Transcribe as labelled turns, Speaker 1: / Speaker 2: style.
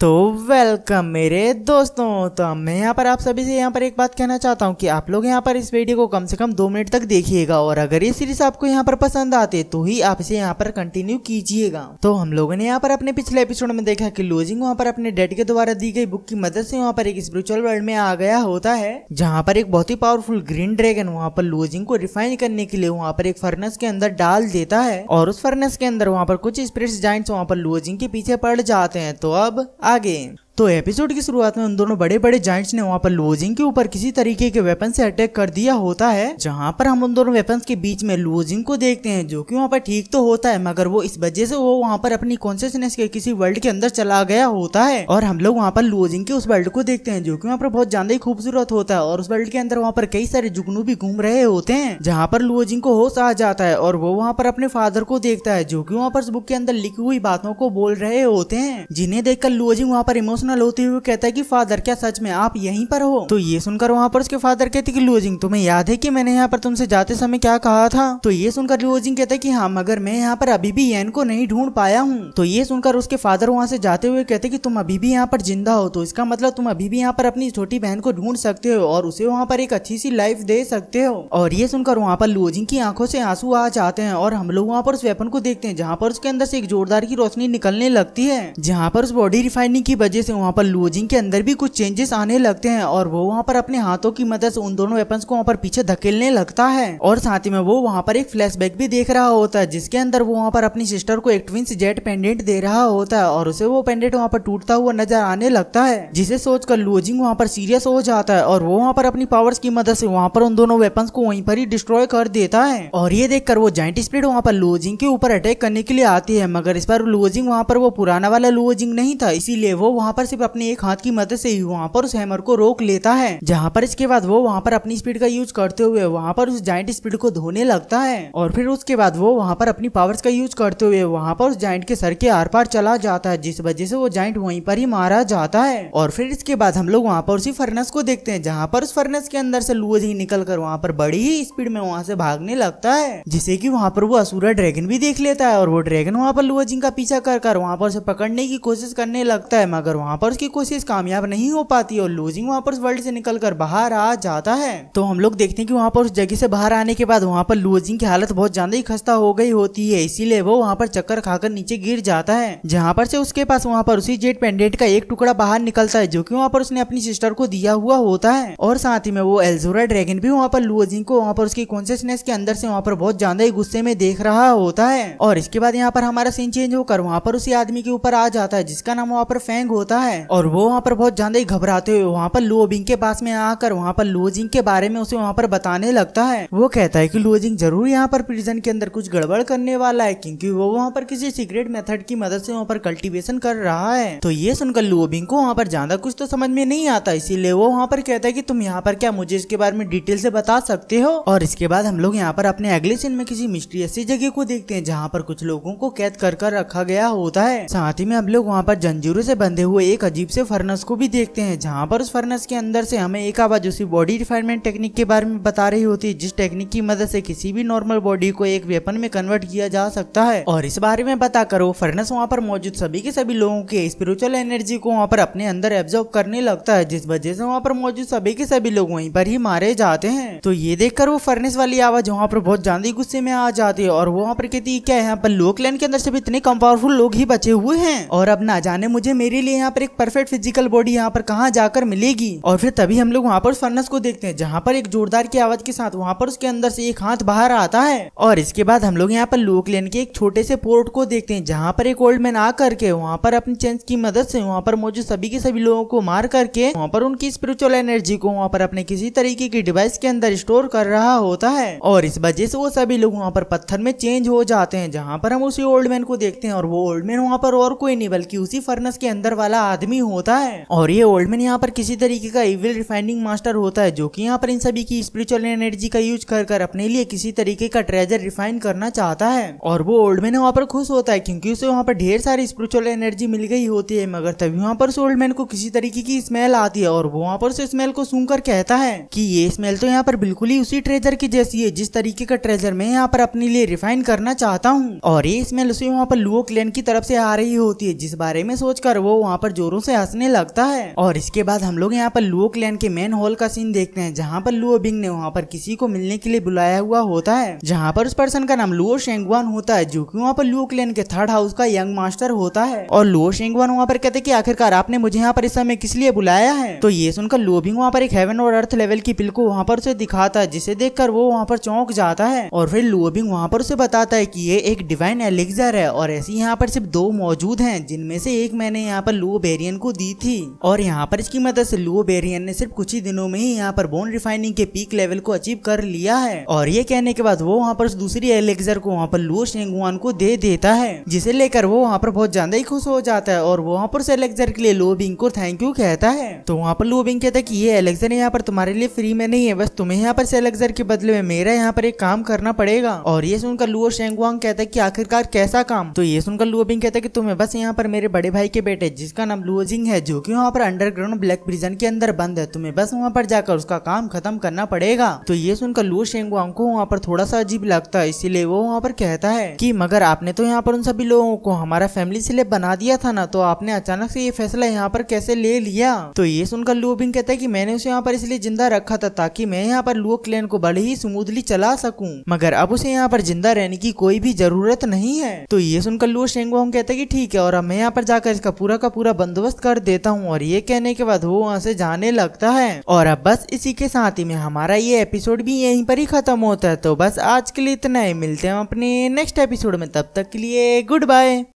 Speaker 1: तो वेलकम मेरे दोस्तों तो मैं यहाँ पर आप सभी से यहाँ पर एक बात कहना चाहता हूँ कि आप लोग यहाँ पर इस वीडियो को कम से कम दो मिनट तक देखिएगा और अगर ये सीरीज आपको यहाँ पर पसंद आते तो ही आप इसे यहाँ पर कंटिन्यू कीजिएगा तो हम लोगों ने यहाँ पर अपने पिछले एपिसोड में देखा कि लोजिंग वहाँ पर अपने डेड के द्वारा दी गई बुक की मदद से वहाँ पर एक स्पिरिचुअल वर्ल्ड में आ गया होता है जहाँ पर एक बहुत ही पावरफुल ग्रीन ड्रैगन वहाँ पर लोजिंग को रिफाइन करने के लिए वहाँ पर एक फर्नेस के अंदर डाल देता है और उस फर्नेस के अंदर वहाँ पर कुछ स्पिरिट्स जाइंट्स वहाँ पर लोजिंग के पीछे पड़ जाते हैं तो अब आगे तो एपिसोड की शुरुआत में उन दोनों बड़े बड़े जाइंट्स ने वहाँ पर लुओजिंग के ऊपर किसी तरीके के वेपन से अटैक कर दिया होता है जहाँ पर हम उन दोनों वेपन के बीच में लुओजिंग को देखते हैं जो कि वहाँ पर ठीक तो होता है मगर वो इस वजह से वो वहाँ पर अपनी कॉन्सियसनेस के किसी वर्ल्ड के अंदर चला गया होता है और हम लोग वहाँ पर लुओजिंग के उस वर्ल्ड को देखते हैं जो की वहाँ पर बहुत ज्यादा ही खूबसूरत होता है और उस वर्ल्ड के अंदर वहाँ पर कई सारे जुगनू भी घूम रहे होते हैं जहाँ पर लुओजिंग को होश आ जाता है और वो वहाँ पर अपने फादर को देखता है जो की वहाँ पर बुक के अंदर लिखी हुई बातों को बोल रहे होते हैं जिन्हें देखकर लुओजिंग वहाँ पर इमोशन इमोशनल होते हुए कहता है कि फादर क्या सच में आप यहीं पर हो तो ये सुनकर वहाँ पर उसके फादर कहते कि लुओजिंग तुम्हें याद है कि मैंने यहाँ पर तुमसे जाते समय क्या कहा था तो ये सुनकर लुओजिंग कहता है कि हाँ मगर मैं यहाँ पर अभी भी येन को नहीं ढूंढ पाया हूँ तो ये सुनकर उसके फादर वहाँ से जाते हुए कहते कि तुम अभी भी यहाँ पर जिंदा हो तो इसका मतलब तुम अभी भी यहाँ पर अपनी छोटी बहन को ढूंढ सकते हो और उसे वहाँ पर एक अच्छी सी लाइफ दे सकते हो और ये सुनकर वहाँ पर लुओजिंग की आंखों से आंसू आ जाते हैं और हम लोग वहाँ पर उस वेपन को देखते हैं जहाँ पर उसके अंदर से एक जोरदार की रोशनी निकलने लगती है जहाँ पर उस बॉडी रिफाइनिंग की वजह से वहाँ पर लुओजिंग के अंदर भी कुछ चेंजेस आने लगते हैं और वो वहाँ पर अपने हाथों की मदद से उन दोनों वेपन्स को वहाँ पर पीछे धकेलने लगता है और साथ ही में वो वहाँ पर एक फ्लैशबैक भी देख रहा होता है जिसके अंदर वो वहाँ पर अपनी सिस्टर को एक ट्विंस जेट पेंडेंट दे रहा होता है और उसे वो पेंडेंट वहाँ पर टूटता हुआ नजर आने लगता है जिसे सोचकर लुओजिंग वहाँ पर सीरियस हो जाता है और वो वहाँ पर अपनी पावर्स की मदद से वहाँ पर उन दोनों वेपन्स को वहीं पर ही डिस्ट्रॉय कर देता है और ये देखकर वो जाइंट स्प्रिट वहाँ पर लुओजिंग के ऊपर अटैक करने के लिए आती है मगर इस पर लुओजिंग वहाँ पर वो पुराना वाला लुओजिंग नहीं था इसीलिए वो वहाँ पर सिर्फ अपने एक हाथ की मदद से ही वहाँ पर उस हैमर को रोक लेता है जहाँ पर इसके बाद वो वहाँ पर अपनी स्पीड का यूज करते हुए वहाँ पर उस जाइंट स्पीड को धोने लगता है और फिर उसके बाद वो वहाँ पर अपनी पावर्स का यूज करते हुए वहाँ पर उस जाइंट के सर के आर पार चला जाता है जिस वजह से वो जाइंट वहीं पर ही मारा जाता है और फिर इसके बाद हम लोग वहाँ पर उसी फर्नेस को देखते हैं जहाँ पर उस फर्नेस के अंदर से लूज ही निकल कर वहाँ पर बड़ी ही स्पीड में वहाँ से भागने लगता है जिसे की वहाँ पर वो असूरा ड्रैगन भी देख लेता है और वो ड्रैगन वहाँ पर लुअजिंग का पीछा कर कर वहाँ पर उसे पकड़ने की कोशिश करने लगता है मगर वहाँ वहाँ पर उसकी कोशिश कामयाब नहीं हो पाती और लूजिंग वहाँ पर वर्ल्ड से निकल कर बाहर आ जाता है तो हम लोग देखते हैं कि वहाँ पर उस जगह से बाहर आने के बाद वहाँ पर लूजिंग की हालत बहुत ज्यादा ही खस्ता हो गई होती है इसीलिए वो वहाँ पर चक्कर खाकर नीचे गिर जाता है जहाँ पर से उसके पास वहाँ पर उसी जेट पेंडेंट का एक टुकड़ा बाहर निकलता है जो की वहाँ पर उसने अपनी सिस्टर को दिया हुआ होता है और साथ ही में वो एल्जोरा ड्रैगन भी वहाँ पर लूजिंग को वहाँ पर उसकी कॉन्शियसनेस के अंदर से वहाँ पर बहुत ज्यादा ही गुस्से में देख रहा होता है और इसके बाद यहाँ पर हमारा सीन चेंज होकर वहाँ पर उसी आदमी के ऊपर आ जाता है जिसका नाम वहाँ पर फेंग होता होता है और वो वहाँ पर बहुत ज्यादा ही घबराते हुए वहाँ पर लुओबिंग के पास में आकर वहाँ पर लुओजिंग के बारे में उसे वहाँ पर बताने लगता है वो कहता है की लुओजिंग जरूर यहाँ पर प्रिजन के अंदर कुछ गड़बड़ करने वाला है क्योंकि वो वहाँ पर किसी सीक्रेट मेथड की मदद से वहाँ पर कल्टिवेशन कर रहा है तो ये सुनकर लुओबिंग को वहाँ पर ज्यादा कुछ तो समझ में नहीं आता इसीलिए वो वहाँ पर कहता है की तुम यहाँ पर क्या मुझे इसके बारे में डिटेल से बता सकते हो और इसके बाद हम लोग यहाँ पर अपने अगले सीन में किसी मिस्ट्री ऐसी जगह को देखते हैं जहाँ पर कुछ लोगों को कैद कर कर रखा गया होता है साथ ही में हम लोग वहाँ पर जंजीरों से बंधे हुए एक अजीब से फर्नस को भी देखते हैं जहाँ पर उस फर्नस के अंदर से हमें एक आवाज उसी बॉडी रिफाइनमेंट टेक्निक के बारे में बता रही होती है जिस टेक्निक की मदद से किसी भी नॉर्मल बॉडी को एक वेपन में कन्वर्ट किया जा सकता है और इस बारे में बता करो फर्नस वहाँ पर मौजूद सभी के सभी लोगों के स्पिरिचुअल एनर्जी को वहाँ पर अपने अंदर एब्जॉर्व करने लगता है जिस वजह से वहाँ पर मौजूद सभी के सभी लोग वहीं पर ही मारे जाते हैं तो ये देखकर वो फर्नेस वाली आवाज वहाँ पर बहुत जानी गुस्से में आ जाती है और वो वहाँ पर कहती है क्या यहाँ पर लोक लैंड के अंदर भी इतने कम पावरफुल लोग ही बचे हुए हैं और अब ना जाने मुझे मेरे लिए यहाँ पर एक परफेक्ट फिजिकल बॉडी यहाँ पर कहाँ जाकर मिलेगी और फिर तभी हम लोग वहाँ पर फर्नस को देखते हैं जहाँ पर एक जोरदार की आवाज के साथ वहाँ पर उसके अंदर से एक हाथ बाहर आता है और इसके बाद हम लोग यहाँ पर लेन के एक छोटे से पोर्ट को देखते हैं जहाँ पर एक ओल्ड मैन आ करके वहाँ पर अपनी चेंज की मदद से वहाँ पर मौजूद सभी के सभी लोगों को मार करके वहाँ पर उनकी स्पिरिचुअल एनर्जी को वहाँ पर अपने किसी तरीके की डिवाइस के अंदर स्टोर कर रहा होता है और इस वजह से वो सभी लोग वहाँ पर पत्थर में चेंज हो जाते हैं जहाँ पर हम उसी ओल्ड मैन को देखते हैं और वो ओल्ड मैन वहाँ पर और कोई नहीं बल्कि उसी फर्नस के अंदर वाला आदमी होता है और ये ओल्ड मैन यहाँ पर किसी तरीके का इविल रिफाइनिंग मास्टर होता है जो कि यहाँ पर इन सभी की स्पिरिचुअल एनर्जी का यूज कर कर अपने लिए किसी तरीके का ट्रेजर रिफाइन करना चाहता है और वो ओल्ड मैन वहाँ पर खुश होता है क्योंकि उसे वहाँ पर ढेर सारी स्पिरिचुअल एनर्जी मिल गई होती है मगर तभी वहाँ पर ओल्ड मैन को किसी तरीके की स्मेल आती है और वो वहाँ पर स्मेल को सुन कर कहता है की ये स्मेल तो यहाँ पर बिल्कुल ही उसी ट्रेजर की जैसी है जिस तरीके का ट्रेजर मैं यहाँ पर अपने लिए रिफाइन करना चाहता हूँ और ये स्मेल उसे वहाँ पर लुओ क्लेन की तरफ से आ रही होती है जिस बारे में सोचकर वो वहाँ पर जोरों से हंसने लगता है और इसके बाद हम लोग यहाँ पर लुओ क्लैन के मेन हॉल का सीन देखते हैं जहाँ पर लुओ बिंग ने वहाँ पर किसी को मिलने के लिए बुलाया हुआ होता है जहाँ पर उस पर्सन का नाम लुओ शेंगवान होता है जो की वहाँ पर लुओ क्लैन के थर्ड हाउस का यंग मास्टर होता है और लुओ शेंगवान वहाँ पर कहते की आखिरकार आपने मुझे यहाँ पर इस समय किस लिए बुलाया है तो ये सुनकर लुओ बिंग वहाँ पर एक हेवन और अर्थ लेवल की पिल को वहाँ पर उसे दिखाता है जिसे देख वो वहाँ पर चौंक जाता है और फिर बिंग वहाँ पर उसे बताता है की ये एक डिवाइन एलेक्जर है और ऐसी यहाँ पर सिर्फ दो मौजूद हैं जिनमें से एक मैंने यहाँ पर लुओ बेरियन को दी थी और यहाँ पर इसकी मदद से लुओ बेरियन ने सिर्फ कुछ ही दिनों में ही यहाँ पर बोन रिफाइनिंग के पीक लेवल को अचीव कर लिया है और ये कहने के बाद वो वहाँ पर दूसरी एलेक्सर को वहाँ पर लुओ शेंगुआन को दे देता है जिसे लेकर वो वहाँ पर बहुत ज्यादा ही खुश हो जाता है और वो वहाँ पर उस के लिए लोबिंग को थैंक यू कहता है तो वहाँ पर बिंग कहता है की ये एलेक्जर यहाँ पर तुम्हारे लिए फ्री में नहीं है बस तुम्हें यहाँ पर सेलेक्सर के बदले में मेरा यहाँ पर एक काम करना पड़ेगा और ये सुनकर लुओ शेंगुआंग कहता है की आखिरकार कैसा काम तो ये सुनकर बिंग कहता है की तुम्हें बस यहाँ पर मेरे बड़े भाई के बेटे जिसका नाम नाम लूजिंग है जो कि वहाँ पर अंडरग्राउंड ब्लैक प्रिजन के अंदर बंद है तुम्हें बस वहाँ पर जाकर उसका काम खत्म करना पड़ेगा तो ये सुनकर लू शेंगवांग को वहाँ पर थोड़ा सा अजीब लगता है इसीलिए वो वहाँ पर कहता है की मगर आपने तो यहाँ पर उन सभी लोगों को हमारा फैमिली स्लेब बना दिया था ना तो आपने अचानक से ये फैसला यहाँ पर कैसे ले लिया तो ये सुनकर लूबिंग कहता है की मैंने उसे यहाँ पर इसलिए जिंदा रखा था ताकि मैं यहाँ पर लू क्लेन को बड़े ही स्मूथली चला सकूं मगर अब उसे यहाँ पर जिंदा रहने की कोई भी जरूरत नहीं है तो ये सुनकर लू शेंगवांग कहता है की ठीक है और अब मैं यहाँ पर जाकर इसका पूरा का पूरा बंदोबस्त कर देता हूँ और ये कहने के बाद वो वहाँ से जाने लगता है और अब बस इसी के साथ ही में हमारा ये एपिसोड भी यहीं पर ही खत्म होता है तो बस आज के लिए इतना ही मिलते हैं अपने नेक्स्ट एपिसोड में तब तक के लिए गुड बाय